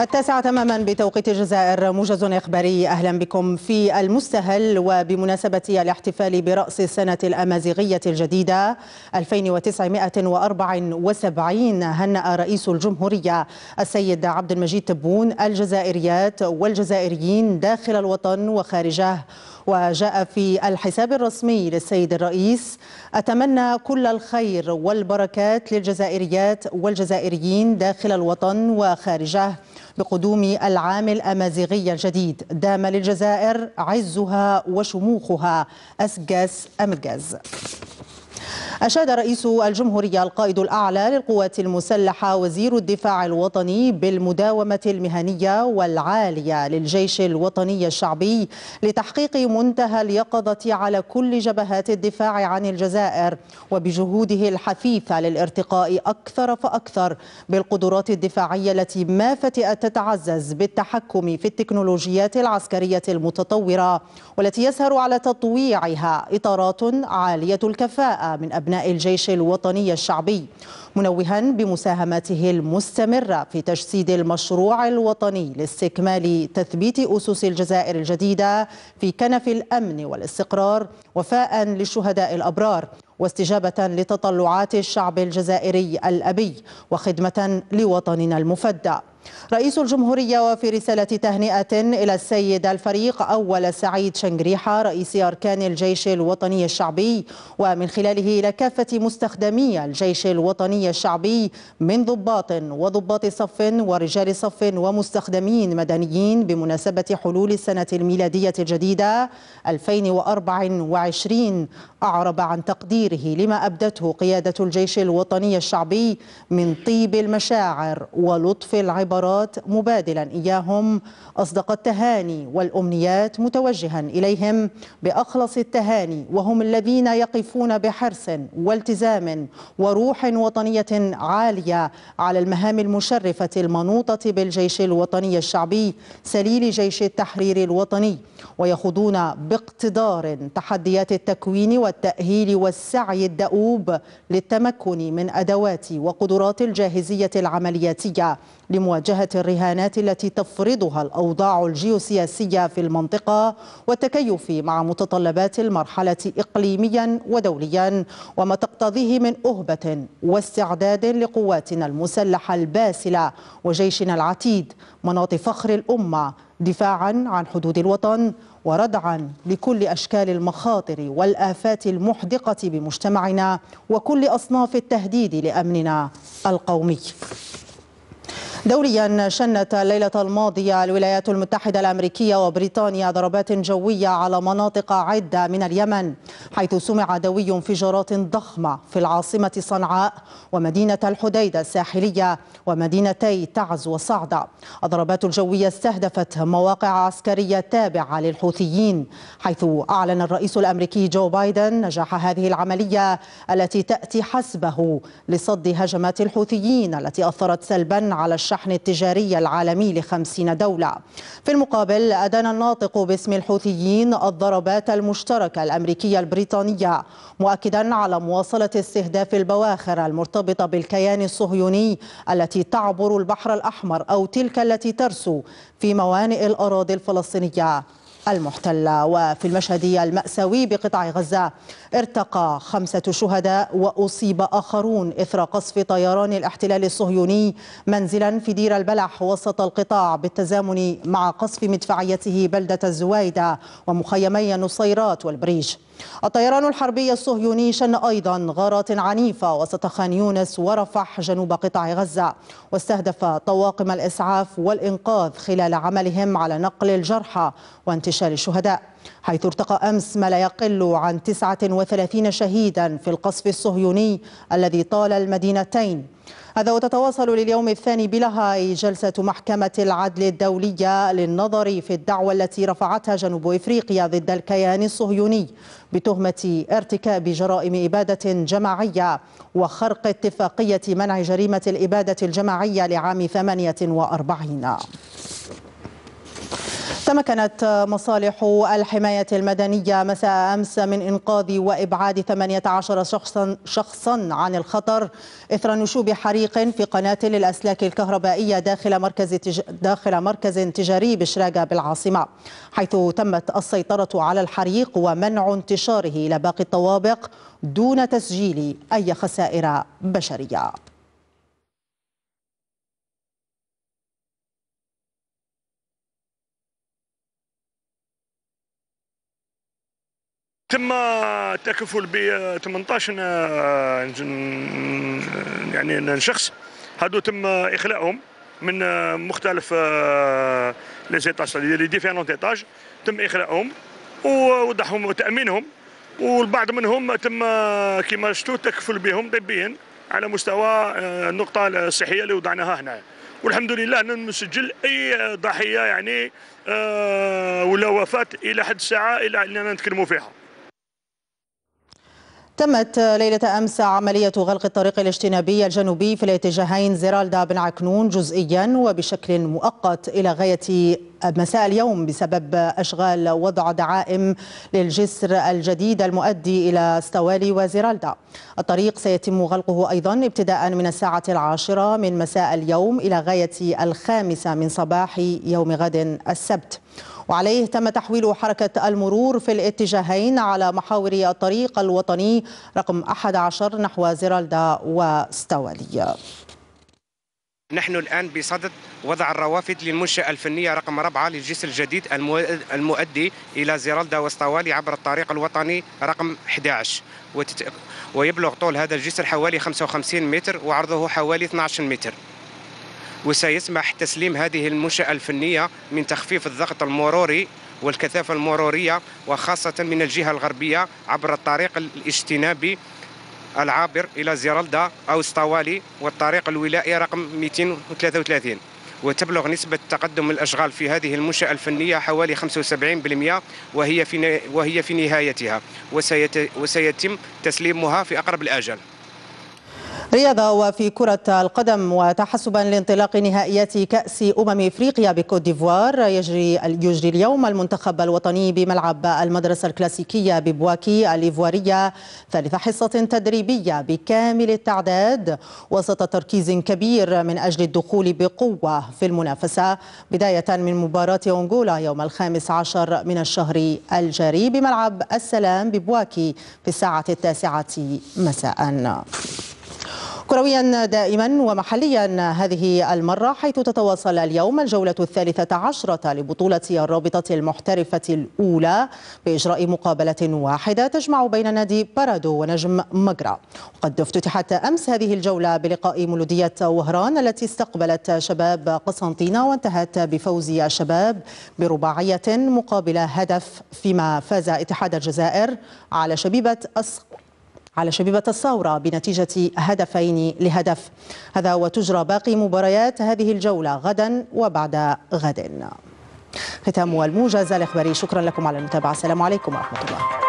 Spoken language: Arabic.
التاسعة تماما بتوقيت الجزائر موجز إخباري أهلا بكم في المستهل وبمناسبة الاحتفال برأس السنة الأمازيغية الجديدة 2974 هنأ رئيس الجمهورية السيد عبد المجيد تبون الجزائريات والجزائريين داخل الوطن وخارجه وجاء في الحساب الرسمي للسيد الرئيس أتمنى كل الخير والبركات للجزائريات والجزائريين داخل الوطن وخارجه بقدوم العام الأمازيغي الجديد دام للجزائر عزها وشموخها أسجس أمجز أشاد رئيس الجمهورية القائد الأعلى للقوات المسلحة وزير الدفاع الوطني بالمداومة المهنية والعالية للجيش الوطني الشعبي لتحقيق منتهى اليقظة على كل جبهات الدفاع عن الجزائر وبجهوده الحثيثة للارتقاء أكثر فأكثر بالقدرات الدفاعية التي ما فتئت تتعزز بالتحكم في التكنولوجيات العسكرية المتطورة والتي يسهر على تطويعها إطارات عالية الكفاءة من أبناء أبناء الجيش الوطني الشعبي منوها بمساهماته المستمرة في تجسيد المشروع الوطني لاستكمال تثبيت أسس الجزائر الجديدة في كنف الأمن والاستقرار وفاء للشهداء الأبرار واستجابة لتطلعات الشعب الجزائري الأبي وخدمة لوطننا المفدى رئيس الجمهورية وفي رسالة تهنئة إلى السيد الفريق أول سعيد شنجريحة رئيس أركان الجيش الوطني الشعبي ومن خلاله إلى كافة مستخدمي الجيش الوطني الشعبي من ضباط وضباط صف ورجال صف ومستخدمين مدنيين بمناسبة حلول السنة الميلادية الجديدة 2024 أعرب عن تقديره لما أبدته قيادة الجيش الوطني الشعبي من طيب المشاعر ولطف العبارات مبادلا إياهم أصدق التهاني والأمنيات متوجها إليهم بأخلص التهاني وهم الذين يقفون بحرص والتزام وروح وطنية وطنيه عالية على المهام المشرفة المنوطة بالجيش الوطني الشعبي سليل جيش التحرير الوطني ويخوضون باقتدار تحديات التكوين والتأهيل والسعي الدؤوب للتمكن من أدوات وقدرات الجاهزية العملياتية لمواجهة الرهانات التي تفرضها الأوضاع الجيوسياسية في المنطقة والتكيف مع متطلبات المرحلة إقليميا ودوليا وما تقتضيه من أهبة واستعادة استعداد لقواتنا المسلحة الباسلة وجيشنا العتيد مناط فخر الأمة دفاعا عن حدود الوطن وردعا لكل أشكال المخاطر والآفات المحدقة بمجتمعنا وكل أصناف التهديد لأمننا القومي دوليا شنت الليلة الماضية الولايات المتحدة الأمريكية وبريطانيا ضربات جوية على مناطق عدة من اليمن حيث سمع دوي انفجارات ضخمة في العاصمة صنعاء ومدينة الحديدة الساحلية ومدينتي تعز وصعدة الضربات الجوية استهدفت مواقع عسكرية تابعة للحوثيين حيث أعلن الرئيس الأمريكي جو بايدن نجاح هذه العملية التي تأتي حسبه لصد هجمات الحوثيين التي أثرت سلبا على الشعب الشحن التجاري العالمي لخمسين دولة في المقابل أدان الناطق باسم الحوثيين الضربات المشتركة الأمريكية البريطانية مؤكدا على مواصلة استهداف البواخر المرتبطة بالكيان الصهيوني التي تعبر البحر الأحمر أو تلك التي ترسو في موانئ الأراضي الفلسطينية المحتلة وفي المشهد المأساوي بقطاع غزة ارتقى خمسة شهداء وأصيب آخرون إثر قصف طيران الاحتلال الصهيوني منزلا في دير البلح وسط القطاع بالتزامن مع قصف مدفعيته بلدة الزويدة ومخيمي نصيرات والبريش الطيران الحربي الصهيوني شن أيضا غارات عنيفة وسط خان يونس ورفح جنوب قطاع غزة واستهدف طواقم الإسعاف والإنقاذ خلال عملهم على نقل الجرحى وانتشار استشهاد الشهداء حيث ارتقى أمس ما لا يقل عن 39 شهيدا في القصف الصهيوني الذي طال المدينتين هذا وتتواصل لليوم الثاني بلهاي جلسة محكمة العدل الدولية للنظر في الدعوة التي رفعتها جنوب إفريقيا ضد الكيان الصهيوني بتهمة ارتكاب جرائم إبادة جماعية وخرق اتفاقية منع جريمة الإبادة الجماعية لعام 48 تمكنت مصالح الحماية المدنية مساء أمس من إنقاذ وإبعاد 18 شخصا, شخصا عن الخطر إثر نشوب حريق في قناة للأسلاك الكهربائية داخل مركز, تج... داخل مركز تجاري بشراجة بالعاصمة حيث تمت السيطرة على الحريق ومنع انتشاره إلى باقي الطوابق دون تسجيل أي خسائر بشرية تم التكفل ب 18 يعني شخص هادو تم اخلاؤهم من مختلف آه، لي زيتاج لي ديفيرون ايتاج تم اخلاؤهم ووضعهم وتامينهم والبعض منهم تم آه، كما شفتوا التكفل بهم طبيا على مستوى آه، النقطه الصحيه اللي وضعناها هنا والحمد لله لم نسجل اي ضحيه يعني ولا وفاه الى حد الساعه الى اننا نتكلموا فيها تمت ليلة أمس عملية غلق الطريق الاجتنابي الجنوبي في الاتجاهين زيرالدا بن عكنون جزئيا وبشكل مؤقت إلى غاية مساء اليوم بسبب أشغال وضع دعائم للجسر الجديد المؤدي إلى استوالي وزيرالدا الطريق سيتم غلقه أيضا ابتداء من الساعة العاشرة من مساء اليوم إلى غاية الخامسة من صباح يوم غد السبت وعليه تم تحويل حركة المرور في الاتجاهين على محاور الطريق الوطني رقم 11 نحو زيرالدا وستوالي نحن الآن بصدد وضع الروافد للمنشأة الفنية رقم 4 للجسر الجديد المؤدي إلى زيرالدا واستوالي عبر الطريق الوطني رقم 11 ويبلغ طول هذا الجسر حوالي 55 متر وعرضه حوالي 12 متر وسيسمح تسليم هذه المنشأة الفنية من تخفيف الضغط المروري والكثافة المرورية وخاصة من الجهة الغربية عبر الطريق الاجتنابي العابر إلى زيرالدا أو استوالي والطريق الولائي رقم 233 وتبلغ نسبة تقدم الأشغال في هذه المنشأة الفنية حوالي 75% وهي في وهي في نهايتها وسيتم تسليمها في أقرب الآجل رياضة وفي كرة القدم وتحسبا لانطلاق نهائيات كأس أمم إفريقيا بكوت ديفوار يجري يجري اليوم المنتخب الوطني بملعب المدرسة الكلاسيكية ببواكي الإيفوارية ثالث حصة تدريبية بكامل التعداد وسط تركيز كبير من أجل الدخول بقوة في المنافسة بداية من مباراة أنغولا يوم الخامس عشر من الشهر الجاري بملعب السلام ببواكي في الساعة التاسعة مساء. كرويا دائما ومحليا هذه المرة حيث تتواصل اليوم الجولة الثالثة عشرة لبطولة الرابطة المحترفة الأولى بإجراء مقابلة واحدة تجمع بين نادي بارادو ونجم مجرى وقد افتتحت أمس هذه الجولة بلقاء مولودية وهران التي استقبلت شباب قسنطينة وانتهت بفوز الشباب برباعية مقابل هدف فيما فاز اتحاد الجزائر على شبيبة أسقط على شبيبة الثورة بنتيجة هدفين لهدف هذا وتجرى باقي مباريات هذه الجولة غدا وبعد غد ختام الموجز الإخباري شكرا لكم على المتابعة السلام عليكم ورحمة الله